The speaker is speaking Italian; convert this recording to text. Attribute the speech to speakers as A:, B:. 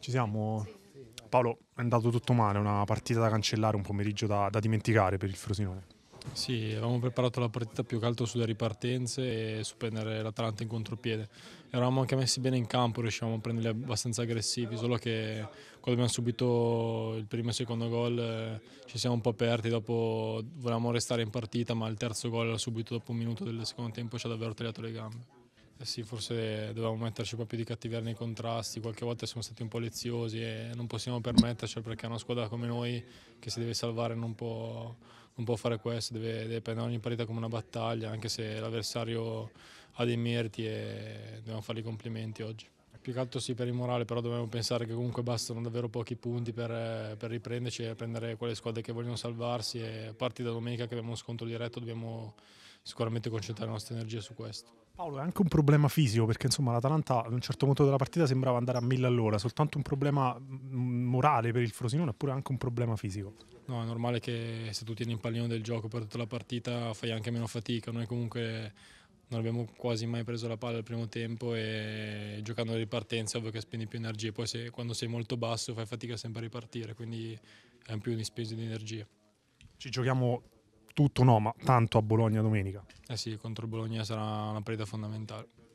A: Ci siamo? Paolo, è andato tutto male, una partita da cancellare, un pomeriggio da, da dimenticare per il Frosinone.
B: Sì, avevamo preparato la partita più che altro sulle ripartenze e su prendere l'Atalanta in contropiede. Eravamo anche messi bene in campo, riuscivamo a prenderli abbastanza aggressivi, solo che quando abbiamo subito il primo e il secondo gol eh, ci siamo un po' aperti, dopo volevamo restare in partita, ma il terzo gol subito dopo un minuto del secondo tempo ci ha davvero tagliato le gambe. Eh sì, forse dovevamo metterci un po' più di cattiveria nei contrasti, qualche volta siamo stati un po' leziosi e non possiamo permettercelo perché una squadra come noi che si deve salvare non può, non può fare questo, deve, deve, prendere ogni partita come una battaglia, anche se l'avversario ha dei meriti e dobbiamo fargli i complimenti oggi. Più che altro sì per il morale, però dobbiamo pensare che comunque bastano davvero pochi punti per, per riprenderci e prendere quelle squadre che vogliono salvarsi e a parte da domenica che abbiamo uno scontro diretto dobbiamo sicuramente concentrare la nostra energia su questo.
A: Paolo, è anche un problema fisico perché insomma l'Atalanta ad un certo punto della partita sembrava andare a mille all'ora, soltanto un problema mm, morale per il Frosinone oppure anche un problema fisico?
B: No, è normale che se tu tieni in pallino del gioco per tutta la partita fai anche meno fatica, noi comunque non abbiamo quasi mai preso la palla al primo tempo e giocando le ripartenze ovvio che spendi più energie, poi se, quando sei molto basso fai fatica sempre a ripartire, quindi è in più di spesa di energia.
A: Ci giochiamo tutto no, ma tanto a Bologna domenica.
B: Eh sì, contro Bologna sarà una partita fondamentale.